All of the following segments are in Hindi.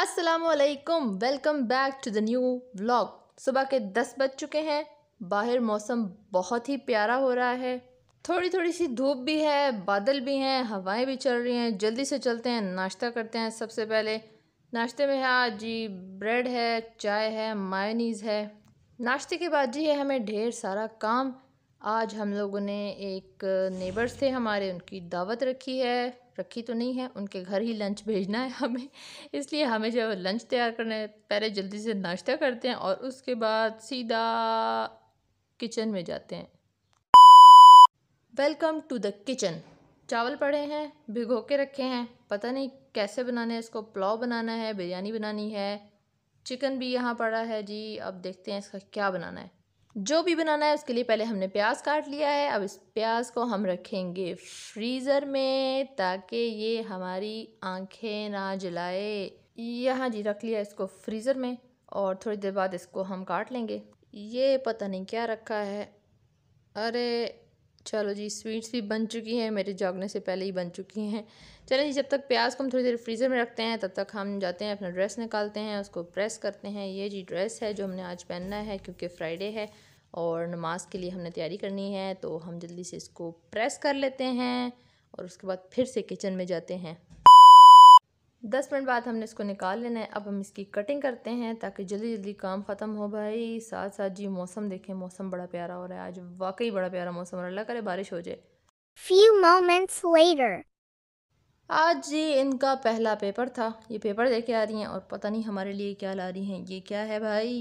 असलकम welcome back to the new vlog सुबह के दस बज चुके हैं बाहर मौसम बहुत ही प्यारा हो रहा है थोड़ी थोड़ी सी धूप भी है बादल भी हैं हवाएं भी चल रही हैं जल्दी से चलते हैं नाश्ता करते हैं सबसे पहले नाश्ते में है हाँ आज जी ब्रेड है चाय है मायनीज़ है नाश्ते के बाद जी है हमें ढेर सारा काम आज हम लोगों ने एक नेबर से हमारे उनकी दावत रखी है रखी तो नहीं है उनके घर ही लंच भेजना है हमें इसलिए हमें जब लंच तैयार करना है पहले जल्दी से नाश्ता करते हैं और उसके बाद सीधा किचन में जाते हैं वेलकम टू द किचन चावल पड़े हैं भिगो के रखे हैं पता नहीं कैसे बनाना है इसको पुलाव बनाना है बिरयानी बनानी है चिकन भी यहाँ पड़ा है जी अब देखते हैं इसका क्या बनाना है जो भी बनाना है उसके लिए पहले हमने प्याज काट लिया है अब इस प्याज को हम रखेंगे फ्रीज़र में ताकि ये हमारी आंखें ना जलाए यहाँ जी रख लिया इसको फ्रीज़र में और थोड़ी देर बाद इसको हम काट लेंगे ये पता नहीं क्या रखा है अरे चलो जी स्वीट्स भी बन चुकी हैं मेरे जागने से पहले ही बन चुकी हैं चलें जी जब तक प्याज को हम थोड़ी देर फ्रीज़र में रखते हैं तब तक हम जाते हैं अपना ड्रेस निकालते हैं उसको प्रेस करते हैं ये जी ड्रेस है जो हमने आज पहनना है क्योंकि फ्राइडे है और नमाज के लिए हमने तैयारी करनी है तो हम जल्दी से इसको प्रेस कर लेते हैं और उसके बाद फिर से किचन में जाते हैं दस मिनट बाद हमने इसको निकाल लेना है अब हम इसकी कटिंग करते हैं ताकि जल्दी जल्दी काम ख़त्म हो भाई साथ साथ जी मौसम देखें मौसम बड़ा प्यारा हो रहा है आज वाकई बड़ा प्यारा मौसम और अल्लाह करे बारिश हो जाए फ्यू मोमेंट्स लेटर आज जी इनका पहला पेपर था ये पेपर दे के आ रही हैं और पता नहीं हमारे लिए क्या ला रही हैं ये क्या है भाई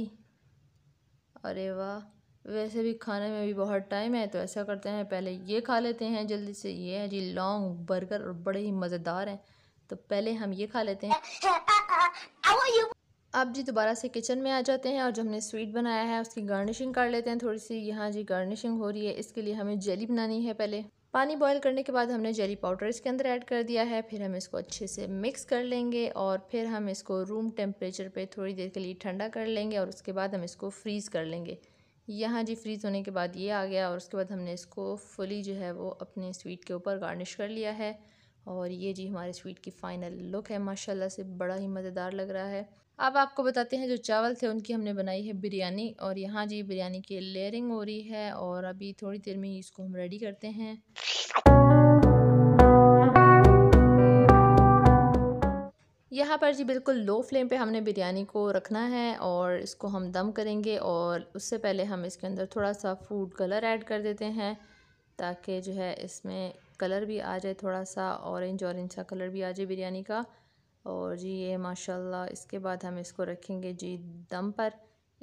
अरे वाह वैसे भी खाने में भी बहुत टाइम है तो ऐसा करते हैं पहले ये खा लेते हैं जल्दी से ये है जी लॉन्ग बर्गर और बड़े ही मज़ेदार हैं तो पहले हम ये खा लेते हैं अब जी दोबारा से किचन में आ जाते हैं और जो हमने स्वीट बनाया है उसकी गार्निशिंग कर लेते हैं थोड़ी सी यहाँ जी गार्निशिंग हो रही है इसके लिए हमें जेली बनानी है पहले पानी बॉईल करने के बाद हमने जेली पाउडर इसके अंदर ऐड कर दिया है फिर हम इसको अच्छे से मिक्स कर लेंगे और फिर हम इसको रूम टेम्परेचर पर थोड़ी देर के लिए ठंडा कर लेंगे और उसके बाद हम इसको फ्रीज़ कर लेंगे यहाँ जी फ्रीज़ होने के बाद ये आ गया और उसके बाद हमने इसको फुली जो है वो अपने स्वीट के ऊपर गार्निश कर लिया है और ये जी हमारे स्वीट की फ़ाइनल लुक है माशाल्लाह से बड़ा ही मज़ेदार लग रहा है अब आपको बताते हैं जो चावल थे उनकी हमने बनाई है बिरयानी और यहाँ जी बिरयानी की लेयरिंग हो रही है और अभी थोड़ी देर में ही इसको हम रेडी करते हैं यहाँ पर जी बिल्कुल लो फ्लेम पे हमने बिरयानी को रखना है और इसको हम दम करेंगे और उससे पहले हम इसके अंदर थोड़ा सा फूड कलर ऐड कर देते हैं ताकि जो है इसमें कलर भी आ जाए थोड़ा सा ऑरेंज ऑरेंज सा कलर भी आ जाए बिरयानी का और जी ये माशाल्लाह इसके बाद हम इसको रखेंगे जी दम पर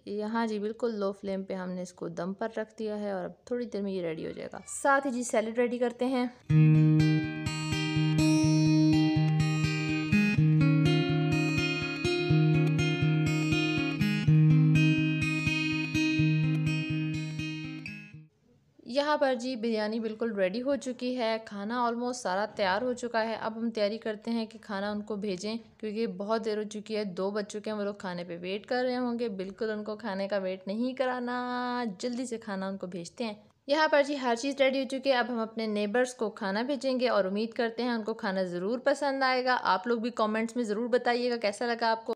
यहाँ जी बिल्कुल लो फ्लेम पे हमने इसको दम पर रख दिया है और अब थोड़ी देर में ये रेडी हो जाएगा साथ ही जी सैलड रेडी करते हैं यहाँ पर जी बिरयानी बिल्कुल रेडी हो चुकी है खाना ऑलमोस्ट सारा तैयार हो चुका है अब हम तैयारी करते हैं कि खाना उनको भेजें क्योंकि बहुत देर हो चुकी है दो बज चुके हैं वो लोग खाने पे वेट कर रहे होंगे बिल्कुल उनको खाने का वेट नहीं कराना जल्दी से खाना उनको भेजते हैं यहाँ पर जी हर चीज़ रेडी हो चुकी है अब हम अपने नेबर्स को खाना भेजेंगे और उम्मीद करते हैं उनको खाना ज़रूर पसंद आएगा आप लोग भी कॉमेंट्स में ज़रूर बताइएगा कैसा लगा आपको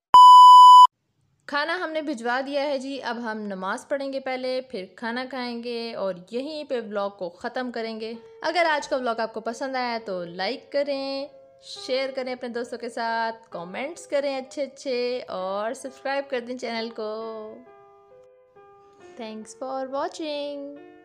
खाना हमने भिजवा दिया है जी अब हम नमाज़ पढ़ेंगे पहले फिर खाना खाएंगे और यहीं पे व्लॉग को ख़त्म करेंगे अगर आज का व्लॉग आपको पसंद आया तो लाइक करें शेयर करें अपने दोस्तों के साथ कमेंट्स करें अच्छे अच्छे और सब्सक्राइब कर दें चैनल को थैंक्स फॉर वॉचिंग